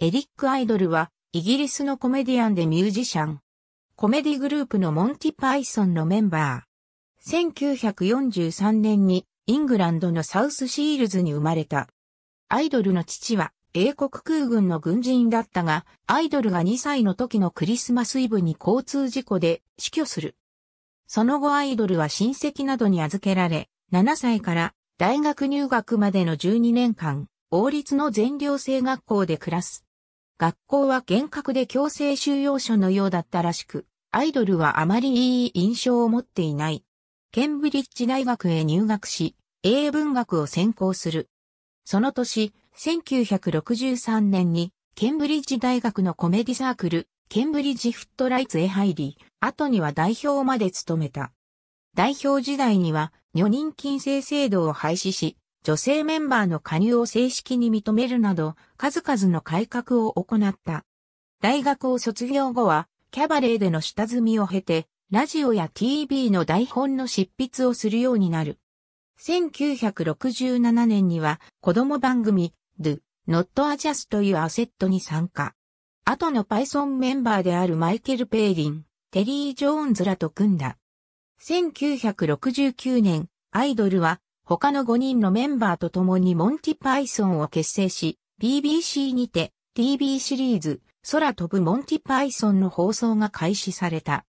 エリック・アイドルは、イギリスのコメディアンでミュージシャン。コメディグループのモンティ・パイソンのメンバー。1943年に、イングランドのサウスシールズに生まれた。アイドルの父は、英国空軍の軍人だったが、アイドルが2歳の時のクリスマスイブに交通事故で死去する。その後アイドルは親戚などに預けられ、7歳から大学入学までの12年間、王立の全寮制学校で暮らす。学校は厳格で強制収容所のようだったらしく、アイドルはあまりいい印象を持っていない。ケンブリッジ大学へ入学し、英文学を専攻する。その年、1963年に、ケンブリッジ大学のコメディサークル、ケンブリッジフットライツへ入り、後には代表まで務めた。代表時代には、女人禁制制度を廃止し、女性メンバーの加入を正式に認めるなど、数々の改革を行った。大学を卒業後は、キャバレーでの下積みを経て、ラジオや TV の台本の執筆をするようになる。1967年には、子供番組、Do Not Adjust というアセットに参加。後のパイソンメンバーであるマイケル・ペイリン、テリー・ジョーンズらと組んだ。1969年、アイドルは他の5人のメンバーと共にモンティパイソンを結成し、BBC にて TV シリーズ空飛ぶモンティパイソンの放送が開始された。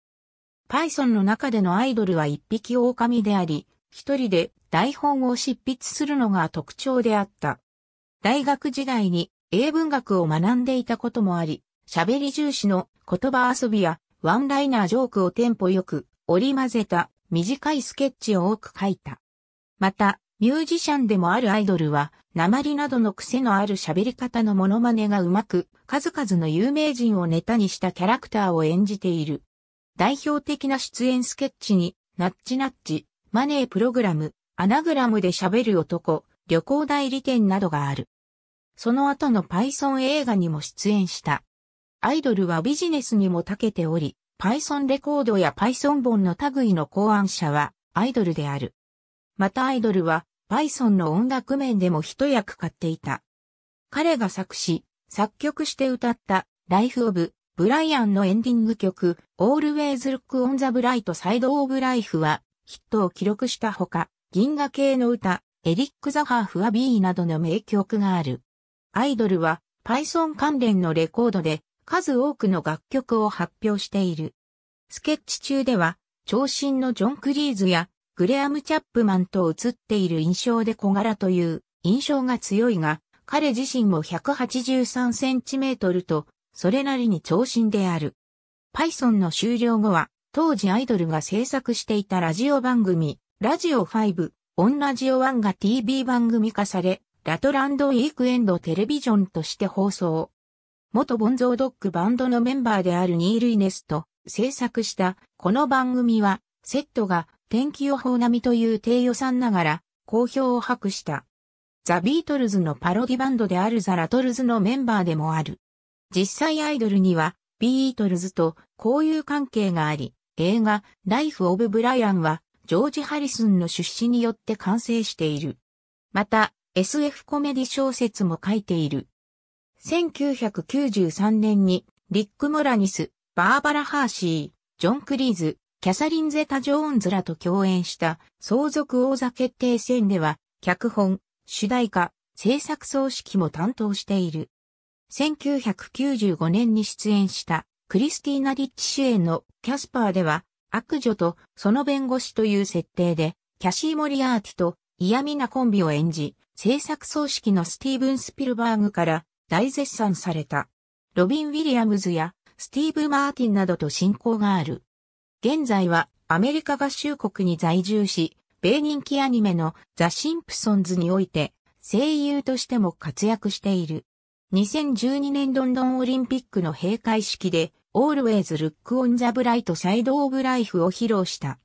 パイソンの中でのアイドルは一匹狼であり、一人で台本を執筆するのが特徴であった。大学時代に英文学を学んでいたこともあり、喋り重視の言葉遊びやワンライナージョークをテンポよく織り混ぜた短いスケッチを多く書いた。また、ミュージシャンでもあるアイドルは、鉛などの癖のある喋り方のモノマネがうまく、数々の有名人をネタにしたキャラクターを演じている。代表的な出演スケッチに、ナッチナッチ、マネープログラム、アナグラムで喋る男、旅行代理店などがある。その後のパイソン映画にも出演した。アイドルはビジネスにも長けており、パイソンレコードやパイソン本の類の考案者はアイドルである。またアイドルは、パイソンの音楽面でも一役買っていた。彼が作詞、作曲して歌った、Life of ブライアンのエンディング曲、Always Look on the Bright Side of Life は、ヒットを記録したほか、銀河系の歌、エリック・ザ・ハーフア・ビーなどの名曲がある。アイドルは、パイソン関連のレコードで、数多くの楽曲を発表している。スケッチ中では、長身のジョン・クリーズや、グレアム・チャップマンと映っている印象で小柄という印象が強いが、彼自身も183センチメートルと、それなりに長身である。パイソンの終了後は、当時アイドルが制作していたラジオ番組、ラジオ5、オンラジオ1が TV 番組化され、ラトランドウィークエンドテレビジョンとして放送。元ボンゾードッグバンドのメンバーであるニール・イネスと制作したこの番組はセットが天気予報並みという低予算ながら、好評を博した。ザ・ビートルズのパロディバンドであるザ・ラトルズのメンバーでもある。実際アイドルには、ビートルズと交友関係があり、映画、ライフ・オブ・ブライアンは、ジョージ・ハリスンの出資によって完成している。また、SF コメディ小説も書いている。1993年に、リック・モラニス、バーバラ・ハーシー、ジョン・クリーズ、キャサリン・ゼタ・ジョーンズらと共演した相続王座決定戦では、脚本、主題歌、制作総指揮も担当している。1995年に出演したクリスティーナ・リッチ主演のキャスパーでは、悪女とその弁護士という設定で、キャシー・モリアーティと嫌味なコンビを演じ、制作総指揮のスティーブン・スピルバーグから大絶賛された。ロビン・ウィリアムズやスティーブ・マーティンなどと親交がある。現在はアメリカ合衆国に在住し、米人気アニメのザ・シンプソンズにおいて声優としても活躍している。2012年ロンドンオリンピックの閉会式で Always Look on the Bright Side of Life を披露した。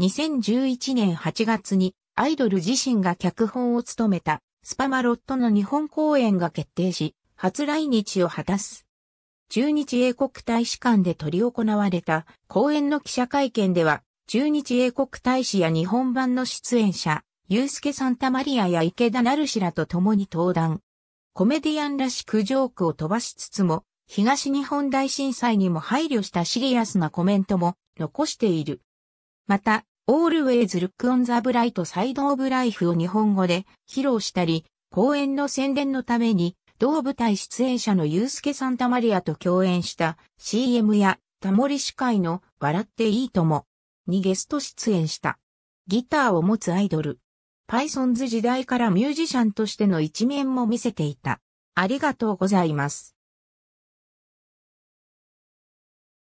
2011年8月にアイドル自身が脚本を務めたスパマロットの日本公演が決定し、初来日を果たす。駐日英国大使館で取り行われた講演の記者会見では、駐日英国大使や日本版の出演者、ユースケ・サンタマリアや池田成氏らと共に登壇。コメディアンらしくジョークを飛ばしつつも、東日本大震災にも配慮したシリアスなコメントも残している。また、Always Look on the Bright Side of Life を日本語で披露したり、公演の宣伝のために同舞台出演者のユースケ・サンタマリアと共演した CM やタモリ司会の笑っていいともにゲスト出演した。ギターを持つアイドル。パイソンズ時代からミュージシャンとしての一面も見せていた。ありがとうございます。